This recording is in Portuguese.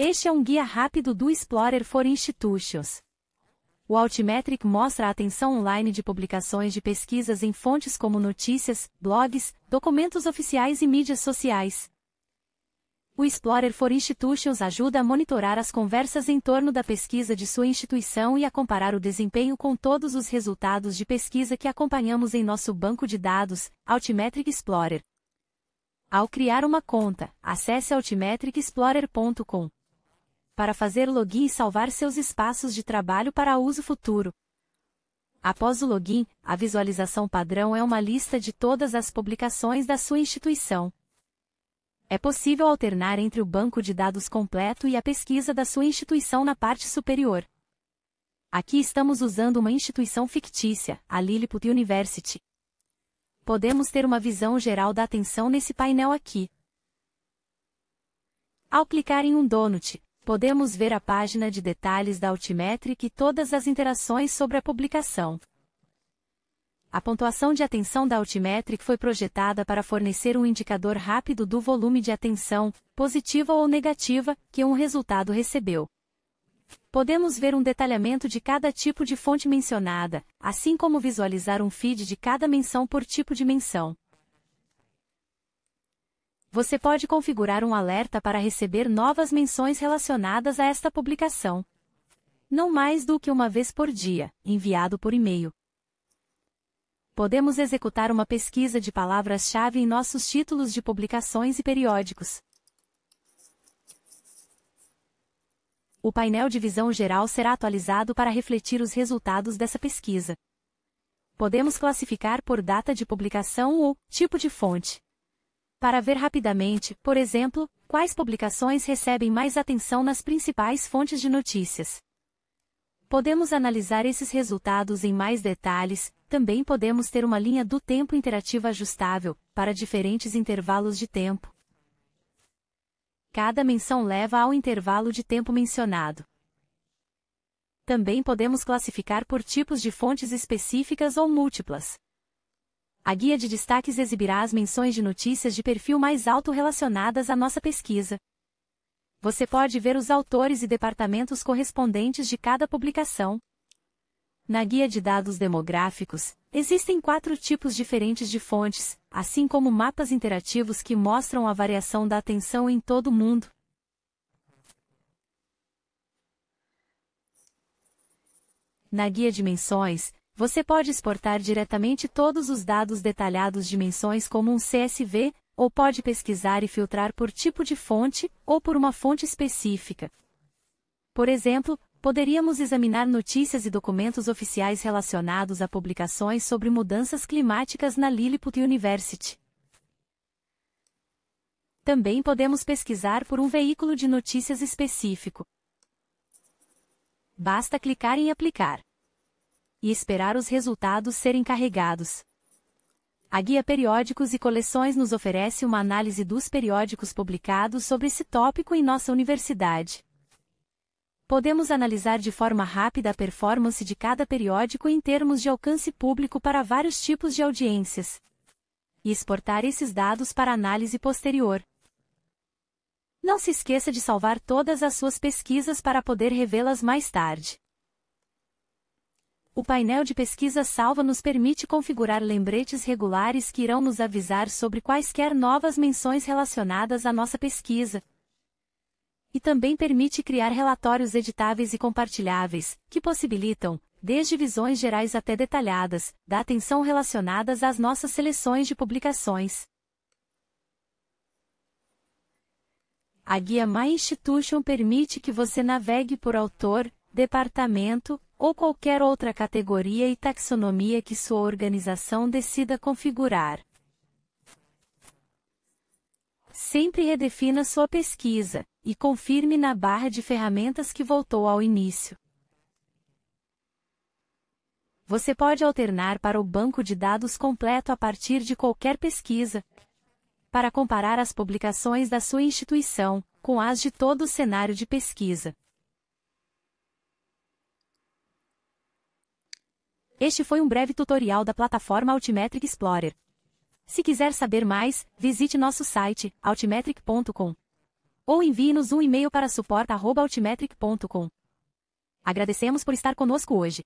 Este é um guia rápido do Explorer for Institutions. O Altimetric mostra a atenção online de publicações de pesquisas em fontes como notícias, blogs, documentos oficiais e mídias sociais. O Explorer for Institutions ajuda a monitorar as conversas em torno da pesquisa de sua instituição e a comparar o desempenho com todos os resultados de pesquisa que acompanhamos em nosso banco de dados, Altimetric Explorer. Ao criar uma conta, acesse altimetricexplorer.com para fazer login e salvar seus espaços de trabalho para uso futuro. Após o login, a visualização padrão é uma lista de todas as publicações da sua instituição. É possível alternar entre o banco de dados completo e a pesquisa da sua instituição na parte superior. Aqui estamos usando uma instituição fictícia, a Lilliput University. Podemos ter uma visão geral da atenção nesse painel aqui. Ao clicar em um donut, podemos ver a página de detalhes da Altimetric e todas as interações sobre a publicação. A pontuação de atenção da Altimetric foi projetada para fornecer um indicador rápido do volume de atenção, positiva ou negativa, que um resultado recebeu. Podemos ver um detalhamento de cada tipo de fonte mencionada, assim como visualizar um feed de cada menção por tipo de menção você pode configurar um alerta para receber novas menções relacionadas a esta publicação. Não mais do que uma vez por dia, enviado por e-mail. Podemos executar uma pesquisa de palavras-chave em nossos títulos de publicações e periódicos. O painel de visão geral será atualizado para refletir os resultados dessa pesquisa. Podemos classificar por data de publicação ou tipo de fonte para ver rapidamente, por exemplo, quais publicações recebem mais atenção nas principais fontes de notícias. Podemos analisar esses resultados em mais detalhes, também podemos ter uma linha do tempo interativa ajustável, para diferentes intervalos de tempo. Cada menção leva ao intervalo de tempo mencionado. Também podemos classificar por tipos de fontes específicas ou múltiplas a guia de destaques exibirá as menções de notícias de perfil mais alto relacionadas à nossa pesquisa. Você pode ver os autores e departamentos correspondentes de cada publicação. Na guia de dados demográficos, existem quatro tipos diferentes de fontes, assim como mapas interativos que mostram a variação da atenção em todo o mundo. Na guia de menções, você pode exportar diretamente todos os dados detalhados de menções como um CSV, ou pode pesquisar e filtrar por tipo de fonte, ou por uma fonte específica. Por exemplo, poderíamos examinar notícias e documentos oficiais relacionados a publicações sobre mudanças climáticas na Lilliput University. Também podemos pesquisar por um veículo de notícias específico. Basta clicar em Aplicar e esperar os resultados serem carregados. A Guia Periódicos e Coleções nos oferece uma análise dos periódicos publicados sobre esse tópico em nossa universidade. Podemos analisar de forma rápida a performance de cada periódico em termos de alcance público para vários tipos de audiências e exportar esses dados para análise posterior. Não se esqueça de salvar todas as suas pesquisas para poder revê-las mais tarde. O painel de pesquisa salva nos permite configurar lembretes regulares que irão nos avisar sobre quaisquer novas menções relacionadas à nossa pesquisa. E também permite criar relatórios editáveis e compartilháveis, que possibilitam, desde visões gerais até detalhadas, da atenção relacionadas às nossas seleções de publicações. A guia My Institution permite que você navegue por autor, departamento, ou qualquer outra categoria e taxonomia que sua organização decida configurar. Sempre redefina sua pesquisa e confirme na barra de ferramentas que voltou ao início. Você pode alternar para o banco de dados completo a partir de qualquer pesquisa, para comparar as publicações da sua instituição com as de todo o cenário de pesquisa. Este foi um breve tutorial da plataforma Altimetric Explorer. Se quiser saber mais, visite nosso site, altimetric.com. Ou envie-nos um e-mail para suporta.altimetric.com. Agradecemos por estar conosco hoje.